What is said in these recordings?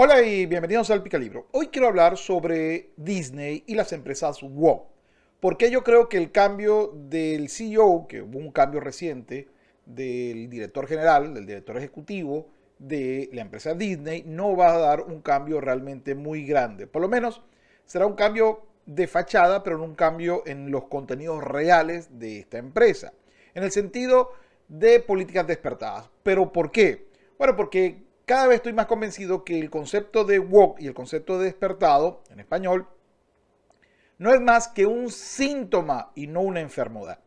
Hola y bienvenidos al Picalibro. Hoy quiero hablar sobre Disney y las empresas WOW. Porque yo creo que el cambio del CEO, que hubo un cambio reciente, del director general, del director ejecutivo de la empresa Disney, no va a dar un cambio realmente muy grande. Por lo menos será un cambio de fachada, pero no un cambio en los contenidos reales de esta empresa. En el sentido de políticas despertadas. ¿Pero por qué? Bueno, porque cada vez estoy más convencido que el concepto de woke y el concepto de despertado, en español, no es más que un síntoma y no una enfermedad.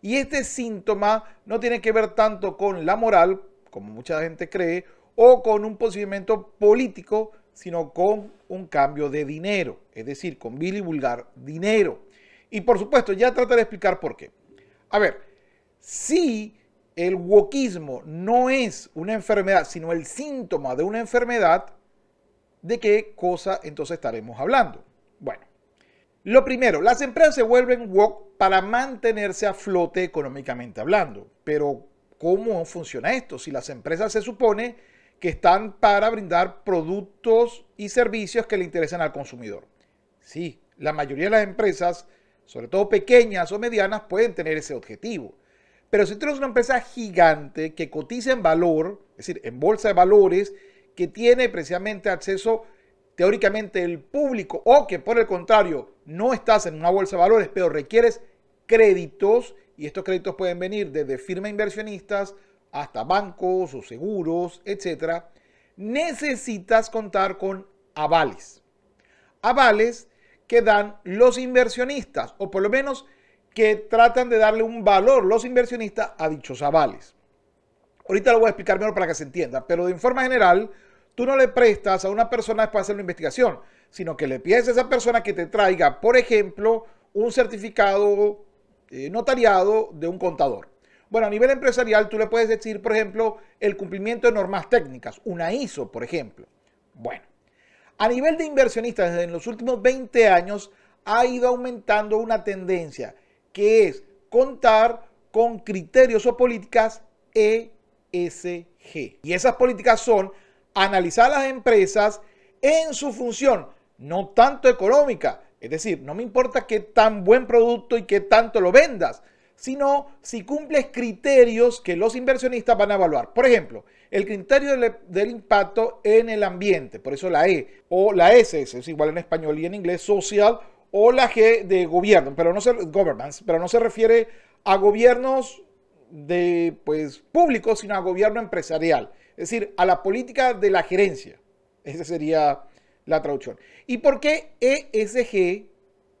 Y este síntoma no tiene que ver tanto con la moral, como mucha gente cree, o con un posicionamiento político, sino con un cambio de dinero, es decir, con vil y vulgar dinero. Y por supuesto, ya trataré de explicar por qué. A ver, si el wokismo no es una enfermedad, sino el síntoma de una enfermedad, ¿de qué cosa entonces estaremos hablando? Bueno, lo primero, las empresas se vuelven wok para mantenerse a flote económicamente hablando. Pero, ¿cómo funciona esto? Si las empresas se supone que están para brindar productos y servicios que le interesan al consumidor. Sí, la mayoría de las empresas, sobre todo pequeñas o medianas, pueden tener ese objetivo. Pero si tú eres una empresa gigante que cotiza en valor, es decir, en bolsa de valores, que tiene precisamente acceso teóricamente el público o que por el contrario no estás en una bolsa de valores, pero requieres créditos y estos créditos pueden venir desde firma inversionistas hasta bancos o seguros, etcétera, necesitas contar con avales. Avales que dan los inversionistas o por lo menos que tratan de darle un valor los inversionistas a dichos avales. Ahorita lo voy a explicar mejor para que se entienda, pero de forma general, tú no le prestas a una persona después de hacer una investigación, sino que le pides a esa persona que te traiga, por ejemplo, un certificado eh, notariado de un contador. Bueno, a nivel empresarial, tú le puedes decir, por ejemplo, el cumplimiento de normas técnicas, una ISO, por ejemplo. Bueno, a nivel de inversionistas, en los últimos 20 años ha ido aumentando una tendencia que es contar con criterios o políticas ESG. Y esas políticas son analizar las empresas en su función, no tanto económica. Es decir, no me importa qué tan buen producto y qué tanto lo vendas, sino si cumples criterios que los inversionistas van a evaluar. Por ejemplo, el criterio del, del, impacto en el ambiente, por eso la E, o la S, es igual en español y en inglés, social o la G de gobierno, pero no se, governance, pero no se refiere a gobiernos de pues públicos, sino a gobierno empresarial, es decir, a la política de la gerencia. Esa sería la traducción. ¿Y por qué ESG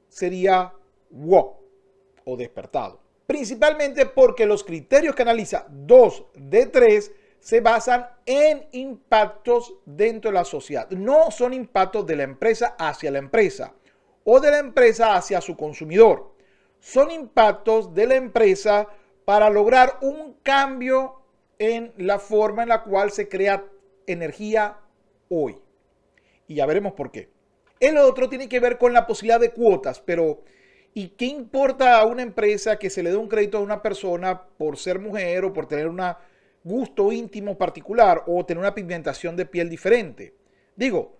sería WOC o despertado? Principalmente porque los criterios que analiza 2 de 3 se basan en impactos dentro de la sociedad. No son impactos de la empresa hacia la empresa, o de la empresa hacia su consumidor. Son impactos de la empresa para lograr un cambio en la forma en la cual se crea energía hoy. Y ya veremos por qué. El otro tiene que ver con la posibilidad de cuotas, pero ¿y qué importa a una empresa que se le dé un crédito a una persona por ser mujer o por tener un gusto íntimo particular o tener una pigmentación de piel diferente? Digo,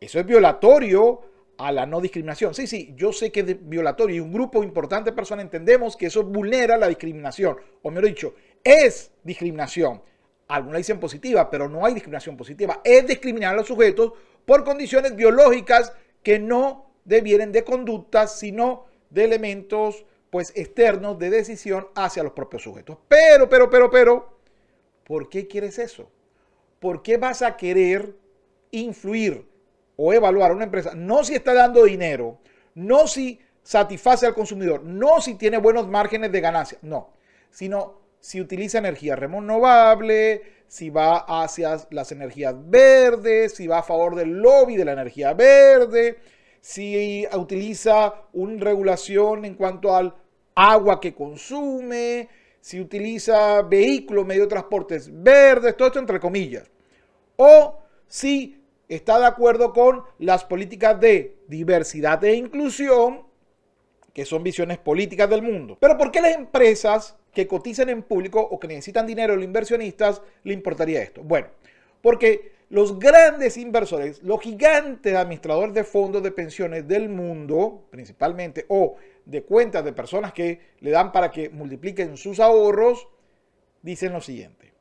eso es violatorio a la no discriminación. Sí, sí, yo sé que es violatorio y un grupo importante de personas entendemos que eso vulnera la discriminación, o mejor dicho, es discriminación. Algunos dicen positiva, pero no hay discriminación positiva. Es discriminar a los sujetos por condiciones biológicas que no debieren de conductas, sino de elementos pues externos de decisión hacia los propios sujetos. Pero, pero, pero, pero, ¿por qué quieres eso? ¿Por qué vas a querer influir o evaluar a una empresa, no si está dando dinero, no si satisface al consumidor, no si tiene buenos márgenes de ganancia, no, sino si utiliza energía renovable, si va hacia las energías verdes, si va a favor del lobby de la energía verde, si utiliza una regulación en cuanto al agua que consume, si utiliza vehículos, medio transportes verdes, todo esto entre comillas. O si está de acuerdo con las políticas de diversidad e inclusión, que son visiones políticas del mundo. Pero ¿por qué las empresas que cotizan en público o que necesitan dinero los inversionistas le importaría esto? Bueno, porque los grandes inversores, los gigantes administradores de fondos de pensiones del mundo, principalmente, o de cuentas de personas que le dan para que multipliquen sus ahorros, dicen lo siguiente.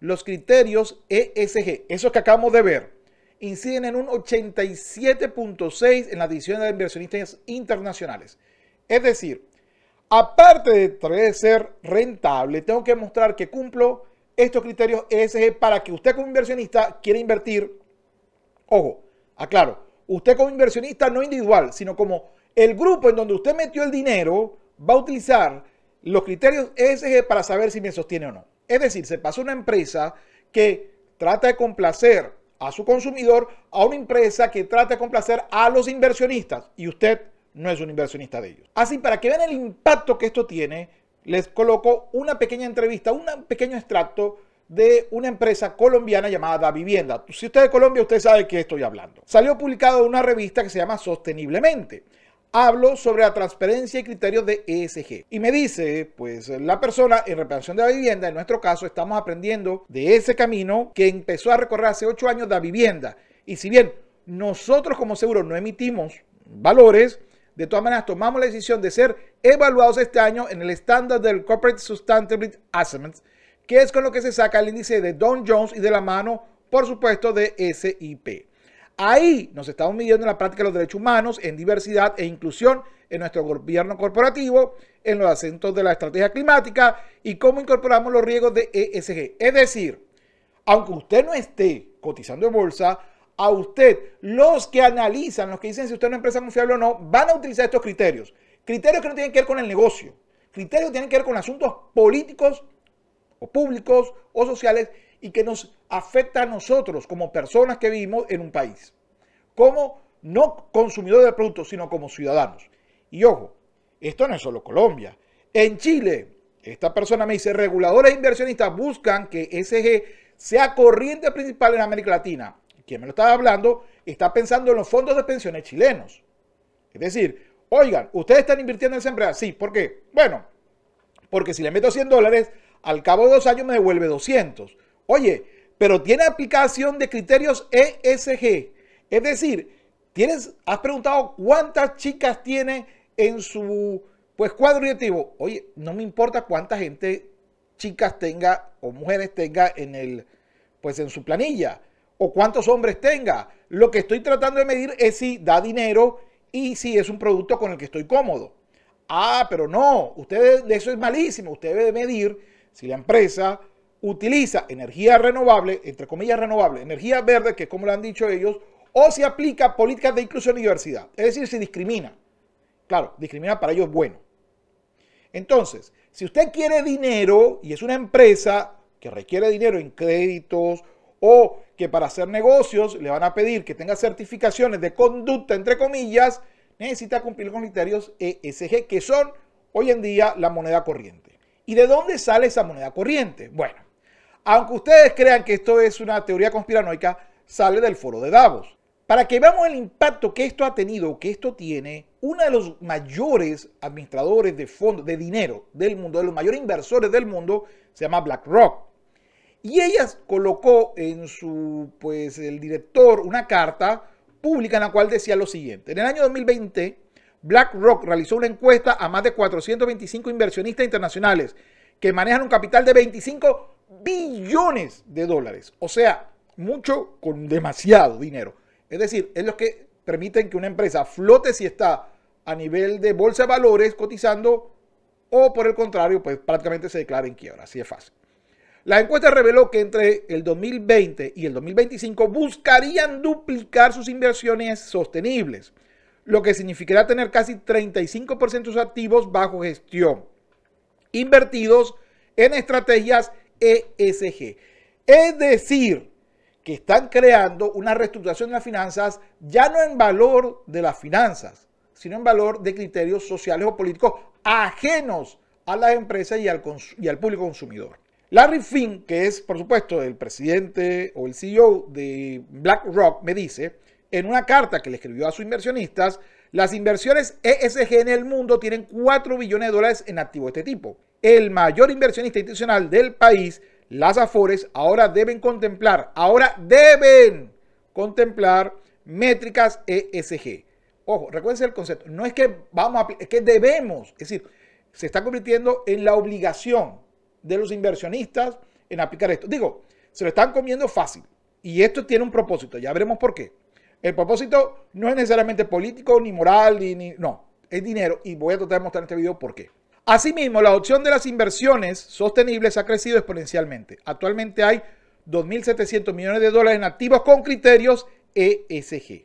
Los criterios ESG, esos que acabamos de ver, inciden en un 87.6 en las decisiones de inversionistas internacionales. Es decir, aparte de ser rentable, tengo que mostrar que cumplo estos criterios ESG para que usted como inversionista quiera invertir. Ojo, aclaro, usted como inversionista no individual, sino como el grupo en donde usted metió el dinero va a utilizar los criterios ESG para saber si me sostiene o no. Es decir, se pasa una empresa que trata de complacer a su consumidor a una empresa que trata de complacer a los inversionistas y usted no es un inversionista de ellos. Así, para que vean el impacto que esto tiene, les coloco una pequeña entrevista, un pequeño extracto de una empresa colombiana llamada Vivienda. Si usted es de Colombia, usted sabe de qué estoy hablando. Salió publicado en una revista que se llama Sosteniblemente hablo sobre la transparencia y criterios de ESG. Y me dice, pues la persona en reparación de la vivienda, en nuestro caso, estamos aprendiendo de ese camino que empezó a recorrer hace ocho años la vivienda. Y si bien nosotros como seguro no emitimos valores, de todas maneras tomamos la decisión de ser evaluados este año en el estándar del Corporate Sustainability Assessment, que es con lo que se saca el índice de Don Jones y de la mano, por supuesto, de SIP. Ahí nos estamos midiendo en la práctica de los derechos humanos, en diversidad e inclusión en nuestro gobierno corporativo, en los acentos de la estrategia climática y cómo incorporamos los riesgos de ESG. Es decir, aunque usted no esté cotizando en bolsa, a usted, los que analizan, los que dicen si usted es una empresa confiable o no, van a utilizar estos criterios. Criterios que no tienen que ver con el negocio, criterios que tienen que ver con asuntos políticos o públicos o sociales y que nos afecta a nosotros como personas que vivimos en un país, como no consumidores de productos, sino como ciudadanos. Y ojo, esto no es solo Colombia. En Chile, esta persona me dice, reguladores e inversionistas buscan que SG sea corriente principal en América Latina. Quien me lo estaba hablando está pensando en los fondos de pensiones chilenos. Es decir, oigan, ¿ustedes están invirtiendo en esa empresa? Sí, ¿por qué? Bueno, porque si le meto 100 dólares, al cabo de dos años me devuelve 200. Oye, pero tiene aplicación de criterios ESG. Es decir, tienes, has preguntado cuántas chicas tiene en su pues, cuadro directivo. Oye, no me importa cuánta gente, chicas tenga o mujeres tenga en el, pues en su planilla o cuántos hombres tenga. Lo que estoy tratando de medir es si da dinero y si es un producto con el que estoy cómodo. Ah, pero no, ustedes, eso es malísimo. Usted debe medir si la empresa utiliza energía renovable, entre comillas renovable, energía verde, que es como lo han dicho ellos, o se aplica políticas de inclusión y diversidad. Es decir, se discrimina. Claro, discrimina para ellos es bueno. Entonces, si usted quiere dinero y es una empresa que requiere dinero en créditos o que para hacer negocios le van a pedir que tenga certificaciones de conducta, entre comillas, necesita cumplir con criterios ESG, que son hoy en día la moneda corriente. ¿Y de dónde sale esa moneda corriente? Bueno, aunque ustedes crean que esto es una teoría conspiranoica, sale del foro de Davos. Para que veamos el impacto que esto ha tenido, que esto tiene, uno de los mayores administradores de fondos, de dinero del mundo, de los mayores inversores del mundo, se llama BlackRock. Y ella colocó en su, pues, el director una carta pública en la cual decía lo siguiente. En el año 2020, BlackRock realizó una encuesta a más de 425 inversionistas internacionales que manejan un capital de 25 billones de dólares. O sea, mucho con demasiado dinero. Es decir, es lo que permiten que una empresa flote si está a nivel de bolsa de valores cotizando o por el contrario, pues prácticamente se declara en quiebra. Así es fácil. La encuesta reveló que entre el 2020 y el 2025 buscarían duplicar sus inversiones sostenibles, lo que significará tener casi 35% de sus activos bajo gestión, invertidos en estrategias ESG. Es decir, que están creando una reestructuración de las finanzas ya no en valor de las finanzas, sino en valor de criterios sociales o políticos ajenos a las empresas y al, público consumidor. Larry Finn, que es por supuesto el presidente o el CEO de BlackRock, me dice en una carta que le escribió a sus inversionistas, las inversiones ESG en el mundo tienen 4 billones de dólares en activos de este tipo el mayor inversionista institucional del país, las Afores ahora deben contemplar, ahora deben contemplar métricas ESG. Ojo, recuerdense el concepto, no es que vamos a, que debemos, es decir, se está convirtiendo en la obligación de los inversionistas en aplicar esto. Digo, se lo están comiendo fácil y esto tiene un propósito, ya veremos por qué. El propósito no es necesariamente político, ni moral, ni no, es dinero y voy a tratar de mostrar en este video por qué. Asimismo, la opción de las inversiones sostenibles ha crecido exponencialmente. Actualmente hay 2.700 millones de dólares en activos con criterios ESG.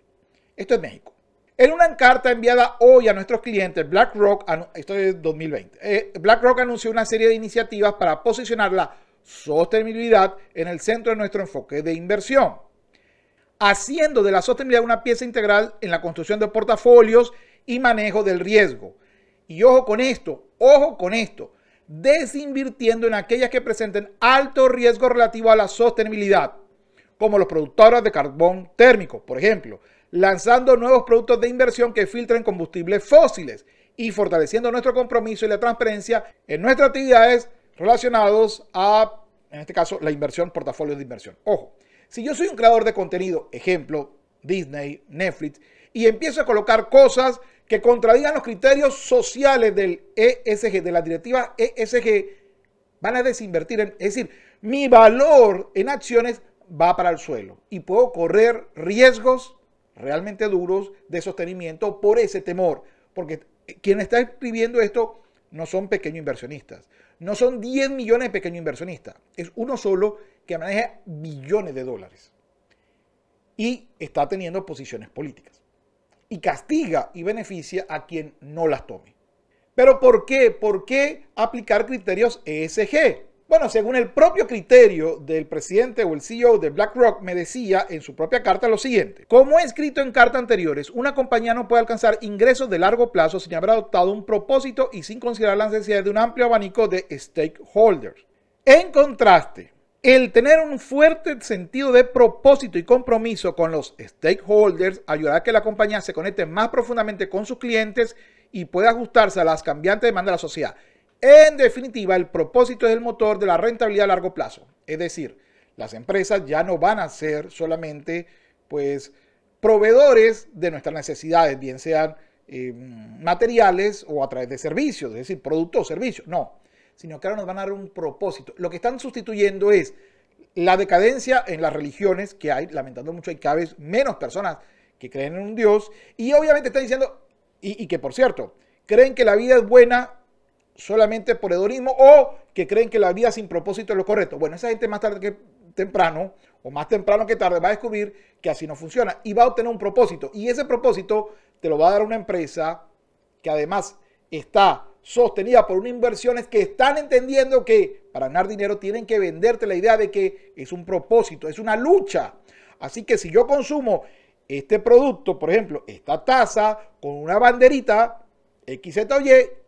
Esto es México. En una carta enviada hoy a nuestros clientes, BlackRock, esto es 2020, eh, BlackRock anunció una serie de iniciativas para posicionar la sostenibilidad en el centro de nuestro enfoque de inversión, haciendo de la sostenibilidad una pieza integral en la construcción de portafolios y manejo del riesgo y ojo con esto, ojo con esto, desinvirtiendo en aquellas que presenten alto riesgo relativo a la sostenibilidad, como los productores de carbón térmico, por ejemplo, lanzando nuevos productos de inversión que filtren combustibles fósiles y fortaleciendo nuestro compromiso y la transparencia en nuestras actividades relacionados a, en este caso, la inversión, portafolio de inversión. Ojo, si yo soy un creador de contenido, ejemplo, Disney, Netflix, y empiezo a colocar cosas que contradigan los criterios sociales del ESG, de la directiva ESG, van a desinvertir. En, es decir, mi valor en acciones va para el suelo y puedo correr riesgos realmente duros de sostenimiento por ese temor. Porque quien está escribiendo esto no son pequeños inversionistas, no son 10 millones de pequeños inversionistas, es uno solo que maneja billones de dólares y está teniendo posiciones políticas y castiga y beneficia a quien no las tome. Pero ¿por qué? ¿Por qué aplicar criterios ESG? Bueno, según el propio criterio del presidente o el CEO de BlackRock, me decía en su propia carta lo siguiente. Como he escrito en cartas anteriores, una compañía no puede alcanzar ingresos de largo plazo sin haber adoptado un propósito y sin considerar la necesidad de un amplio abanico de stakeholders. En contraste, el tener un fuerte sentido de propósito y compromiso con los stakeholders ayudará a que la compañía se conecte más profundamente con sus clientes y pueda ajustarse a las cambiantes demandas de la sociedad. En definitiva, el propósito es el motor de la rentabilidad a largo plazo. Es decir, las empresas ya no van a ser solamente pues, proveedores de nuestras necesidades, bien sean eh, materiales o a través de servicios, es decir, productos o servicios. No, sino que ahora nos van a dar un propósito. Lo que están sustituyendo es la decadencia en las religiones que hay, lamentando mucho, hay cada vez menos personas que creen en un Dios, y obviamente están diciendo, y, que por cierto, creen que la vida es buena solamente por hedonismo o que creen que la vida sin propósito es lo correcto. Bueno, esa gente más tarde que temprano, o más temprano que tarde, va a descubrir que así no funciona y va a obtener un propósito. Y ese propósito te lo va a dar una empresa que además está sostenida por unas inversiones que están entendiendo que para ganar dinero tienen que venderte la idea de que es un propósito, es una lucha. Así que si yo consumo este producto, por ejemplo, esta taza con una banderita XZ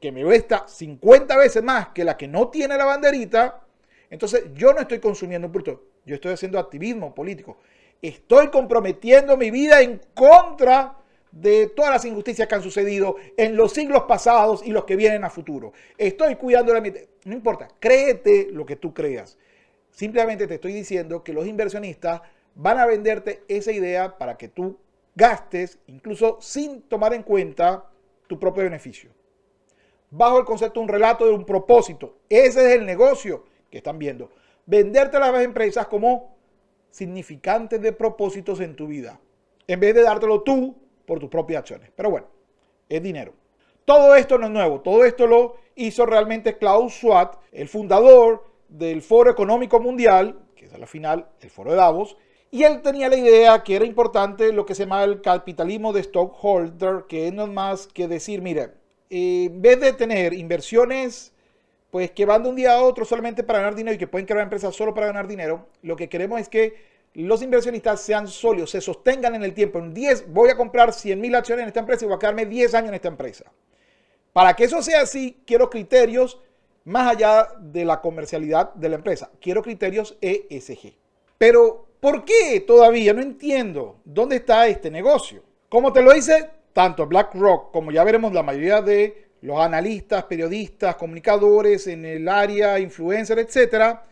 que me cuesta 50 veces más que la que no tiene la banderita, entonces yo no estoy consumiendo un producto, yo estoy haciendo activismo político. Estoy comprometiendo mi vida en contra de todas las injusticias que han sucedido en los siglos pasados y los que vienen a futuro. Estoy cuidando la mente No importa, créete lo que tú creas. Simplemente te estoy diciendo que los inversionistas van a venderte esa idea para que tú gastes, incluso sin tomar en cuenta tu propio beneficio. Bajo el concepto de un relato, de un propósito. Ese es el negocio que están viendo. Venderte a las empresas como significantes de propósitos en tu vida. En vez de dártelo tú por tus propias acciones. Pero bueno, es dinero. Todo esto no es nuevo, todo esto lo hizo realmente Klaus Schwab, el fundador del Foro Económico Mundial, que es a la final el Foro de Davos, y él tenía la idea que era importante lo que se llama el capitalismo de stockholder, que no más que decir, mira, eh, en vez de tener inversiones pues que van de un día a otro solamente para ganar dinero y que pueden crear empresas solo para ganar dinero, lo que queremos es que los inversionistas sean sólidos, se sostengan en el tiempo. En 10, voy a comprar 100,000 acciones en esta empresa y voy a quedarme 10 años en esta empresa. Para que eso sea así, quiero criterios más allá de la comercialidad de la empresa. Quiero criterios ESG. Pero, ¿por qué todavía no entiendo dónde está este negocio? Como te lo dice tanto BlackRock como ya veremos la mayoría de los analistas, periodistas, comunicadores en el área, influencers, etcétera,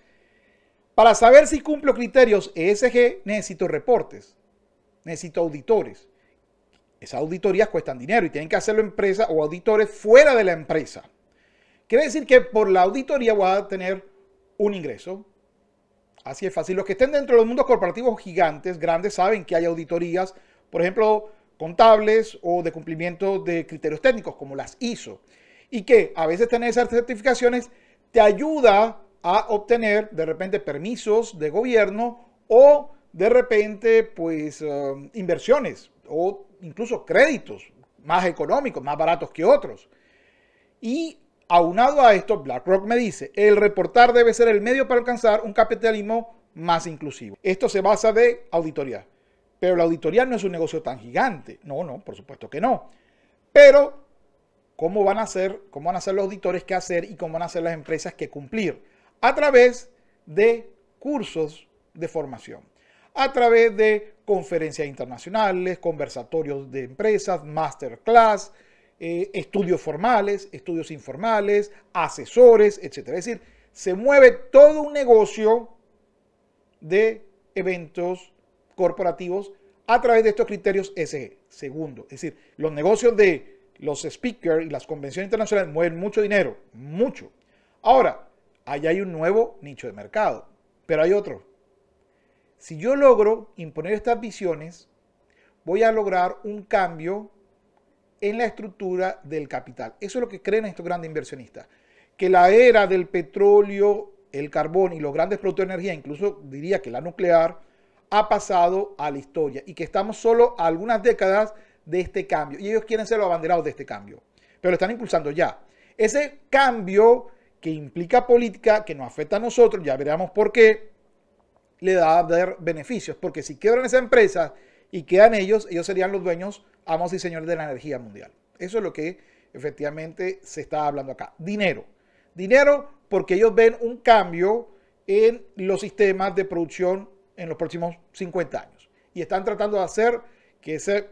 para saber si cumplo criterios ESG necesito reportes, necesito auditores. Esas auditorías cuestan dinero y tienen que hacerlo empresas o auditores fuera de la empresa. Quiere decir que por la auditoría voy a tener un ingreso. Así es fácil. Los que estén dentro de los mundos corporativos gigantes, grandes, saben que hay auditorías, por ejemplo, contables o de cumplimiento de criterios técnicos, como las ISO. Y que a veces tener esas certificaciones te ayuda a obtener de repente permisos de gobierno o de repente pues eh, inversiones o incluso créditos más económicos, más baratos que otros. Y aunado a esto, BlackRock me dice, el reportar debe ser el medio para alcanzar un capitalismo más inclusivo. Esto se basa de auditoría. Pero la auditoría no es un negocio tan gigante. No, no, por supuesto que no. Pero, ¿cómo van a hacer cómo van a ser los auditores qué hacer y cómo van a ser las empresas qué cumplir? a través de cursos de formación, a través de conferencias internacionales, conversatorios de empresas, masterclass, eh, estudios formales, estudios informales, asesores, etc. Es decir, se mueve todo un negocio de eventos corporativos a través de estos criterios SG. Segundo, es decir, los negocios de los speakers y las convenciones internacionales mueven mucho dinero, mucho. Ahora, Allá hay un nuevo nicho de mercado, pero hay otro. Si yo logro imponer estas visiones, voy a lograr un cambio en la estructura del capital. Eso es lo que creen estos grandes inversionistas. Que la era del petróleo, el carbón y los grandes productos de energía, incluso diría que la nuclear, ha pasado a la historia y que estamos solo a algunas décadas de este cambio. Y ellos quieren ser los abanderados de este cambio, pero lo están impulsando ya. Ese cambio que implica política, que nos afecta a nosotros, ya veremos por qué, le da a ver beneficios. Porque si quiebran esa empresa y quedan ellos, ellos serían los dueños, amos y señores de la energía mundial. Eso es lo que efectivamente se está hablando acá. Dinero. Dinero porque ellos ven un cambio en los sistemas de producción en los próximos 50 años. Y están tratando de hacer que ese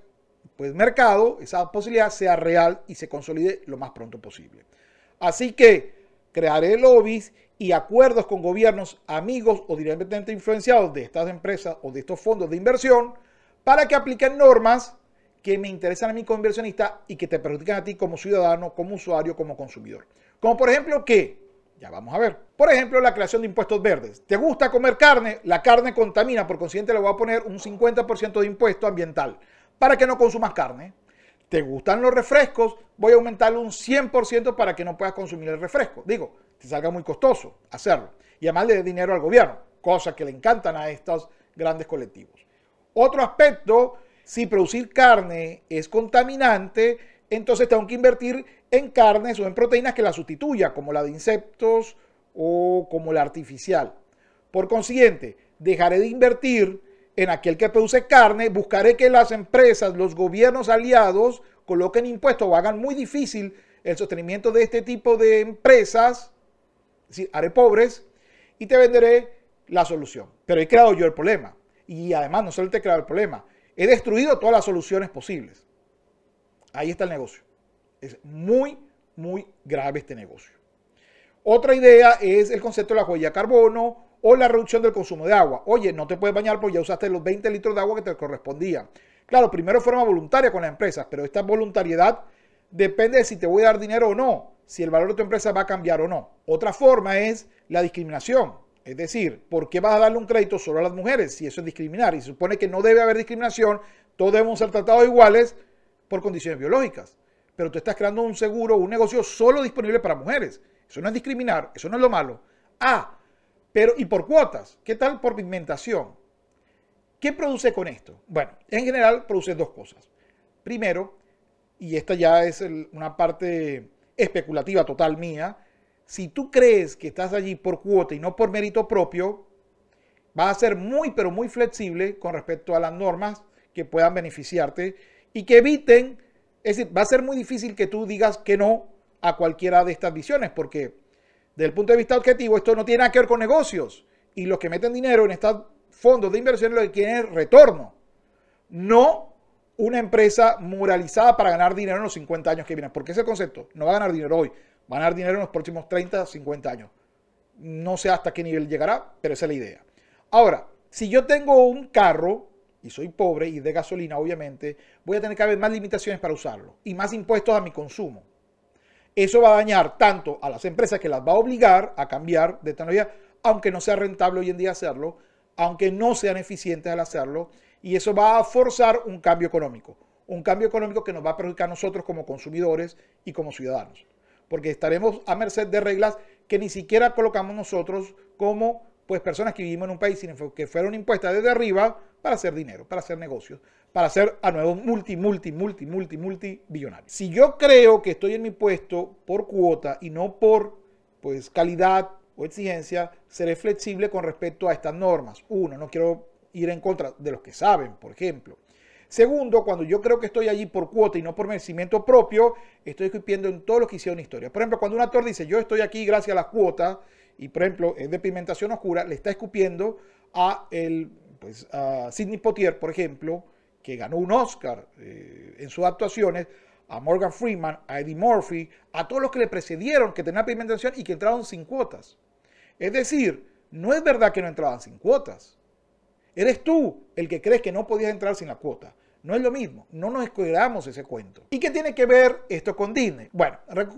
pues, mercado, esa posibilidad sea real y se consolide lo más pronto posible. Así que crearé lobbies y acuerdos con gobiernos amigos o directamente influenciados de estas empresas o de estos fondos de inversión para que apliquen normas que me interesan a mí como inversionista y que te perjudican a ti como ciudadano, como usuario, como consumidor. Como por ejemplo ¿qué? ya vamos a ver, por ejemplo la creación de impuestos verdes. ¿Te gusta comer carne? La carne contamina, por consiguiente le voy a poner un 50% de impuesto ambiental para que no consumas carne. ¿Te gustan los refrescos? Voy a aumentarlo un 100% para que no puedas consumir el refresco. Digo, te salga muy costoso hacerlo. Y además le dé dinero al gobierno, cosa que le encantan a estos grandes colectivos. Otro aspecto, si producir carne es contaminante, entonces tengo que invertir en carnes o en proteínas que la sustituya, como la de insectos o como la artificial. Por consiguiente, dejaré de invertir en aquel que produce carne, buscaré que las empresas, los gobiernos aliados coloquen impuestos o hagan muy difícil el sostenimiento de este tipo de empresas, es decir, haré pobres y te venderé la solución. Pero he creado yo el problema. Y además no solo te he creado el problema, he destruido todas las soluciones posibles. Ahí está el negocio. Es muy, muy grave este negocio. Otra idea es el concepto de la huella carbono o la reducción del consumo de agua. Oye, no te puedes bañar porque ya usaste los 20 litros de agua que te correspondía. Claro, primero forma voluntaria con las empresas, pero esta voluntariedad depende de si te voy a dar dinero o no, si el valor de tu empresa va a cambiar o no. Otra forma es la discriminación. Es decir, ¿por qué vas a darle un crédito solo a las mujeres si eso es discriminar? Y se supone que no debe haber discriminación, todos debemos ser tratados iguales por condiciones biológicas. Pero tú estás creando un seguro, un negocio solo disponible para mujeres. Eso no es discriminar, eso no es lo malo. A ah, pero, y por cuotas, ¿qué tal por pigmentación? ¿Qué produce con esto? Bueno, en general produce dos cosas. Primero, y esta ya es una parte especulativa total mía, si tú crees que estás allí por cuota y no por mérito propio, va a ser muy, pero muy flexible con respecto a las normas que puedan beneficiarte y que eviten, es decir, va a ser muy difícil que tú digas que no a cualquiera de estas visiones, porque desde el punto de vista objetivo, esto no tiene nada que ver con negocios. Y los que meten dinero en estos fondos de inversión lo que quieren es retorno. No una empresa moralizada para ganar dinero en los 50 años que vienen. Porque ese concepto no va a ganar dinero hoy, va a ganar dinero en los próximos 30, 50 años. No sé hasta qué nivel llegará, pero esa es la idea. Ahora, si yo tengo un carro y soy pobre y de gasolina, obviamente, voy a tener que haber más limitaciones para usarlo y más impuestos a mi consumo. Eso va a dañar tanto a las empresas que las va a obligar a cambiar de tecnología, aunque no sea rentable hoy en día hacerlo, aunque no sean eficientes al hacerlo, y eso va a forzar un cambio económico, un cambio económico que nos va a perjudicar a nosotros como consumidores y como ciudadanos, porque estaremos a merced de reglas que ni siquiera colocamos nosotros como pues personas que vivimos en un país que fueron impuestas desde arriba para hacer dinero, para hacer negocios, para ser a nuevo multi, multi, multi, multi, multi billonario. Si yo creo que estoy en mi puesto por cuota y no por pues, calidad o exigencia, seré flexible con respecto a estas normas. Uno, no quiero ir en contra de los que saben, por ejemplo. Segundo, cuando yo creo que estoy allí por cuota y no por merecimiento propio, estoy escupiendo en todo lo que hicieron historia. Por ejemplo, cuando un actor dice, yo estoy aquí gracias a las cuotas, y por ejemplo, es de pigmentación oscura, le está escupiendo a el, pues, a Sidney Potier, por ejemplo, que ganó un Oscar eh, en sus actuaciones, a Morgan Freeman, a Eddie Murphy, a todos los que le precedieron, que tenían pigmentación y que entraron sin cuotas. Es decir, no es verdad que no entraban sin cuotas. Eres tú el que crees que no podías entrar sin la cuota. No es lo mismo, no nos escudamos ese cuento. ¿Y qué tiene que ver esto con Disney? Bueno,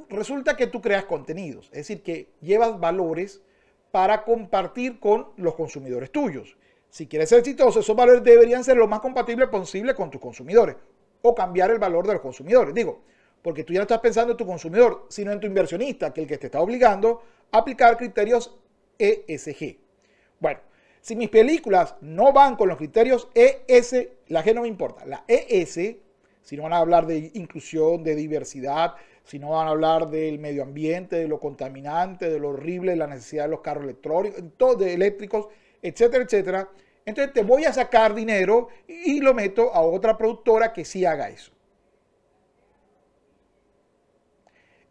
resulta que tú creas contenidos, es decir, que llevas valores para compartir con los consumidores tuyos. Si quieres ser exitoso, esos valores deberían ser lo más compatibles posible con tus consumidores o cambiar el valor de los consumidores. Digo, porque tú ya no estás pensando en tu consumidor, sino en tu inversionista, que es el que te está obligando a aplicar criterios ESG. Bueno, si mis películas no van con los criterios ES, la G no me importa. La ES, si no van a hablar de inclusión, de diversidad, si no van a hablar del medio ambiente, de lo contaminante, de lo horrible, de la necesidad de los carros electrónicos, de eléctricos, etcétera, etcétera, entonces te voy a sacar dinero y lo meto a otra productora que sí haga eso.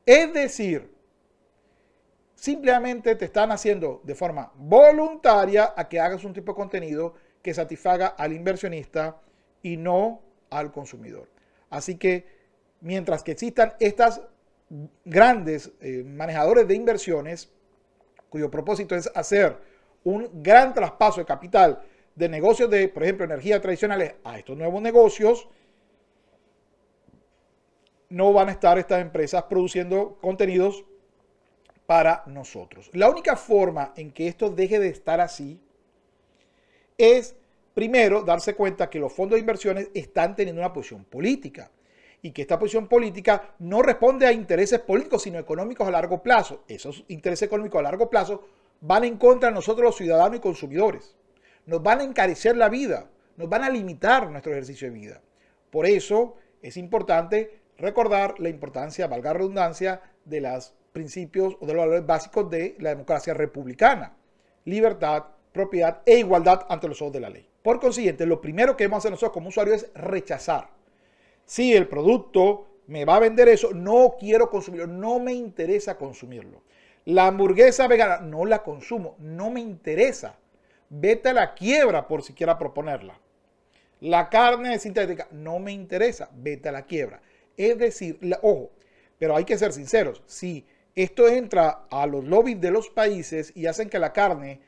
Es decir, simplemente te están haciendo de forma voluntaria a que hagas un tipo de contenido que satisfaga al inversionista y no al consumidor. Así que mientras que existan estas grandes eh, manejadores de inversiones, cuyo propósito es hacer un gran traspaso de capital de negocios de, por ejemplo, energías tradicionales a estos nuevos negocios, no van a estar estas empresas produciendo contenidos para nosotros. La única forma en que esto deje de estar así es, primero, darse cuenta que los fondos de inversiones están teniendo una posición política y que esta posición política no responde a intereses políticos, sino económicos a largo plazo. Esos intereses económicos a largo plazo van en contra de nosotros los ciudadanos y consumidores nos van a encarecer la vida, nos van a limitar nuestro ejercicio de vida. Por eso es importante recordar la importancia, valga la redundancia, de los principios o de los valores básicos de la democracia republicana. Libertad, propiedad e igualdad ante los ojos de la ley. Por consiguiente, lo primero que debemos hacer nosotros como usuarios es rechazar. Si el producto me va a vender eso, no quiero consumirlo, no me interesa consumirlo. La hamburguesa vegana no la consumo, no me interesa vete a la quiebra por siquiera proponerla. La carne sintética, no me interesa, vete a la quiebra. Es decir, ojo, pero hay que ser sinceros, si esto entra a los lobbies de los países y hacen que la carne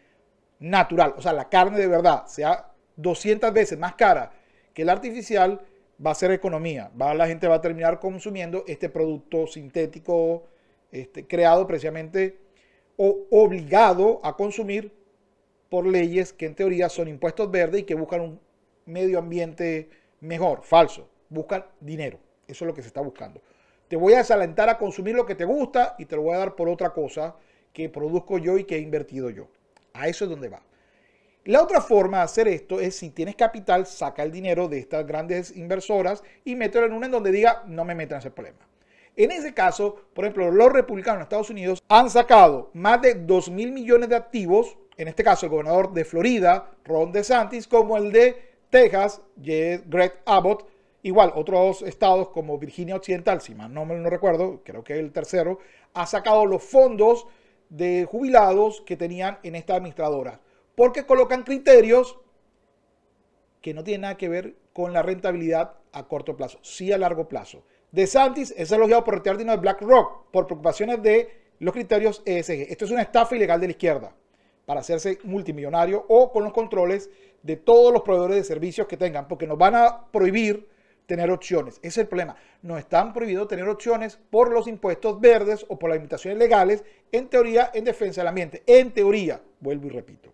natural, o sea, la carne de verdad, sea 200 veces más cara que la artificial, va a ser economía. Va, la gente va a terminar consumiendo este producto sintético este, creado precisamente o obligado a consumir por leyes que en teoría son impuestos verdes y que buscan un medio ambiente mejor. Falso. Buscan dinero. Eso es lo que se está buscando. Te voy a desalentar a consumir lo que te gusta y te lo voy a dar por otra cosa que produzco yo y que he invertido yo. A eso es donde va. La otra forma de hacer esto es si tienes capital, saca el dinero de estas grandes inversoras y mételo en una en donde diga no me metan ese problema. En ese caso, por ejemplo, los republicanos en Estados Unidos han sacado más de 2 mil millones de activos en este caso el gobernador de Florida, Ron DeSantis, como el de Texas, Greg Abbott, igual otros estados como Virginia Occidental, si más no me no recuerdo, creo que el tercero, ha sacado los fondos de jubilados que tenían en esta administradora, porque colocan criterios que no tienen nada que ver con la rentabilidad a corto plazo, sí a largo plazo. De Santis es elogiado por el término de BlackRock por preocupaciones de los criterios ESG. Esto es una estafa ilegal de la izquierda para hacerse multimillonario o con los controles de todos los proveedores de servicios que tengan, porque nos van a prohibir tener opciones. Ese es el problema. Nos están prohibido tener opciones por los impuestos verdes o por las limitaciones legales, en teoría, en defensa del ambiente. En teoría, vuelvo y repito.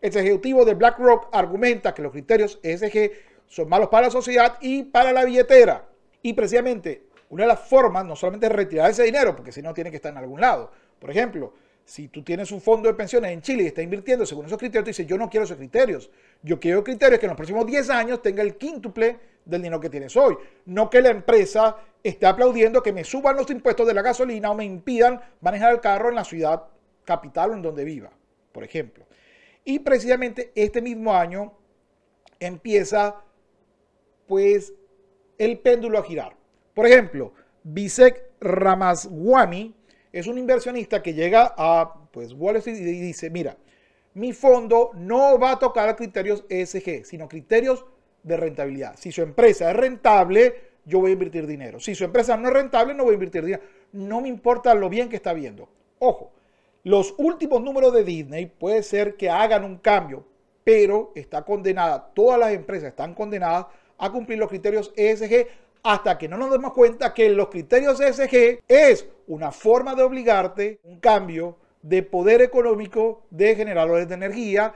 El este ejecutivo de BlackRock argumenta que los criterios ESG son malos para la sociedad y para la billetera. Y precisamente, una de las formas no solamente es retirar ese dinero, porque si no tiene que estar en algún lado. Por ejemplo, si tú tienes un fondo de pensiones en Chile y está invirtiendo según esos criterios, tú dices, yo no quiero esos criterios. Yo quiero criterios que en los próximos 10 años tenga el quíntuple del dinero que tienes hoy. No que la empresa esté aplaudiendo que me suban los impuestos de la gasolina o me impidan manejar el carro en la ciudad capital en donde viva, por ejemplo. Y precisamente este mismo año empieza pues el péndulo a girar. Por ejemplo, Bisek Ramaswamy es un inversionista que llega a pues, Wall Street y dice, mira, mi fondo no va a tocar criterios ESG, sino criterios de rentabilidad. Si su empresa es rentable, yo voy a invertir dinero. Si su empresa no es rentable, no voy a invertir dinero. No me importa lo bien que está viendo. Ojo, los últimos números de Disney puede ser que hagan un cambio, pero está condenada, todas las empresas están condenadas a cumplir los criterios ESG hasta que no nos demos cuenta que los criterios ESG es una forma de obligarte un cambio de poder económico de generadores de energía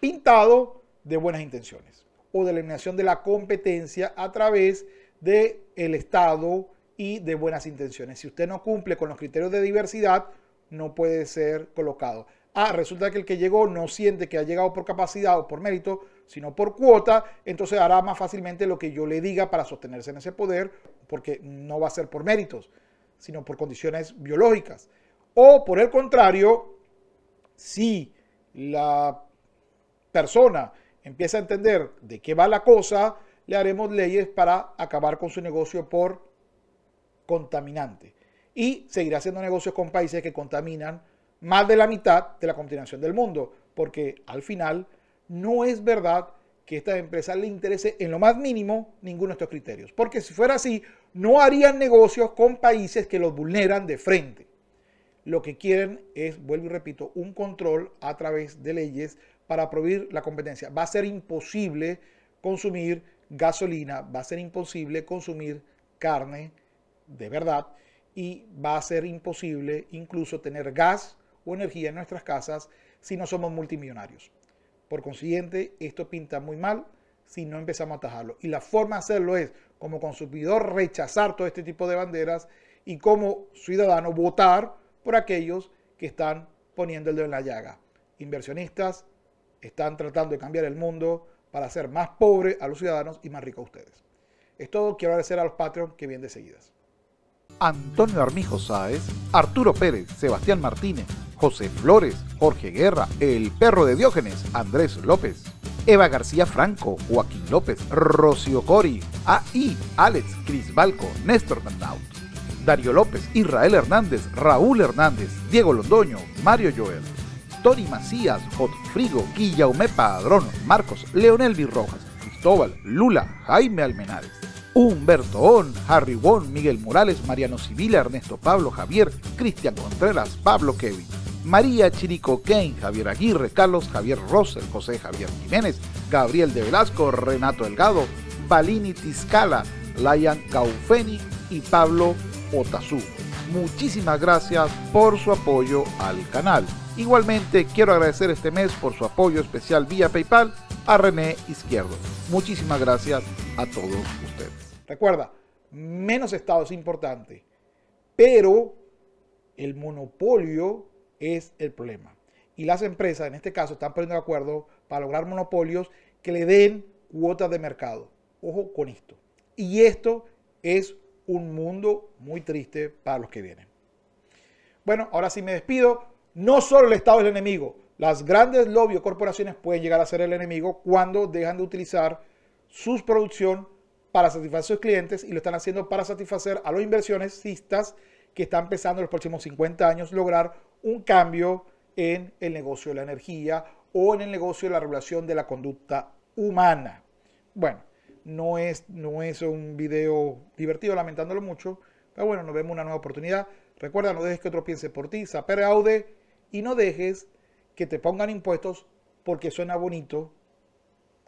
pintado de buenas intenciones o de eliminación de la competencia a través del el Estado y de buenas intenciones. Si usted no cumple con los criterios de diversidad, no puede ser colocado. Ah, resulta que el que llegó no siente que ha llegado por capacidad o por mérito, sino por cuota, entonces hará más fácilmente lo que yo le diga para sostenerse en ese poder, porque no va a ser por méritos, sino por condiciones biológicas. O por el contrario, si la persona empieza a entender de qué va la cosa, le haremos leyes para acabar con su negocio por contaminante. Y seguirá haciendo negocios con países que contaminan más de la mitad de la contaminación del mundo, porque al final no es verdad que a estas empresas le interese en lo más mínimo ninguno de estos criterios. Porque si fuera así, no harían negocios con países que los vulneran de frente. Lo que quieren es, vuelvo y repito, un control a través de leyes para prohibir la competencia. Va a ser imposible consumir gasolina, va a ser imposible consumir carne de verdad y va a ser imposible incluso tener gas o energía en nuestras casas si no somos multimillonarios. Por consiguiente, esto pinta muy mal si no empezamos a atajarlo. Y la forma de hacerlo es, como consumidor, rechazar todo este tipo de banderas y como ciudadano votar por aquellos que están poniendo el dedo en la llaga. Inversionistas están tratando de cambiar el mundo para hacer más pobre a los ciudadanos y más rico a ustedes. Es todo. Quiero agradecer a los Patreon que vienen de seguidas. Antonio Armijo Saez, Arturo Pérez, Sebastián Martínez, José Flores, Jorge Guerra, El Perro de Diógenes, Andrés López, Eva García Franco, Joaquín López, Rocío Cori, A.I., Alex Balco, Néstor Mandaut, Darío López, Israel Hernández, Raúl Hernández, Diego Londoño, Mario Joel, Tony Macías, Hot Frigo, Guillaume Padrón, Marcos, Leonel Virrojas, Cristóbal, Lula, Jaime Almenares. Humberto On, Harry Won, Miguel Morales, Mariano Civila, Ernesto Pablo, Javier, Cristian Contreras, Pablo Kevin, María Chirico Kane, Javier Aguirre, Carlos Javier Rosel, José Javier Jiménez, Gabriel de Velasco, Renato Delgado, Balini Tiscala, Lyan Caufeni y Pablo Otazú. Muchísimas gracias por su apoyo al canal. Igualmente quiero agradecer este mes por su apoyo especial vía PayPal a René Izquierdo. Muchísimas gracias a todos ustedes. Recuerda, menos Estado es importante, pero el monopolio es el problema. Y las empresas, en este caso, están poniendo de acuerdo para lograr monopolios que le den cuotas de mercado. Ojo con esto. Y esto es un mundo muy triste para los que vienen. Bueno, ahora sí me despido. No solo el Estado es el enemigo. Las grandes lobbies o corporaciones pueden llegar a ser el enemigo cuando dejan de utilizar su producción para satisfacer a sus clientes y lo están haciendo para satisfacer a los inversionistas que están pensando en los próximos 50 años lograr un cambio en el negocio de la energía o en el negocio de la regulación de la conducta humana. Bueno, no es, no es un video divertido, lamentándolo mucho, pero bueno, nos vemos una nueva oportunidad. Recuerda, no dejes que otro piense por ti, saper aude y no dejes que te pongan impuestos porque suena bonito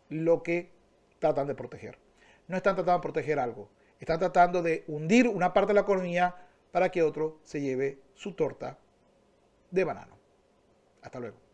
lo que tratan de proteger no están tratando de proteger algo, están tratando de hundir una parte de la economía para que otro se lleve su torta de banano. Hasta luego.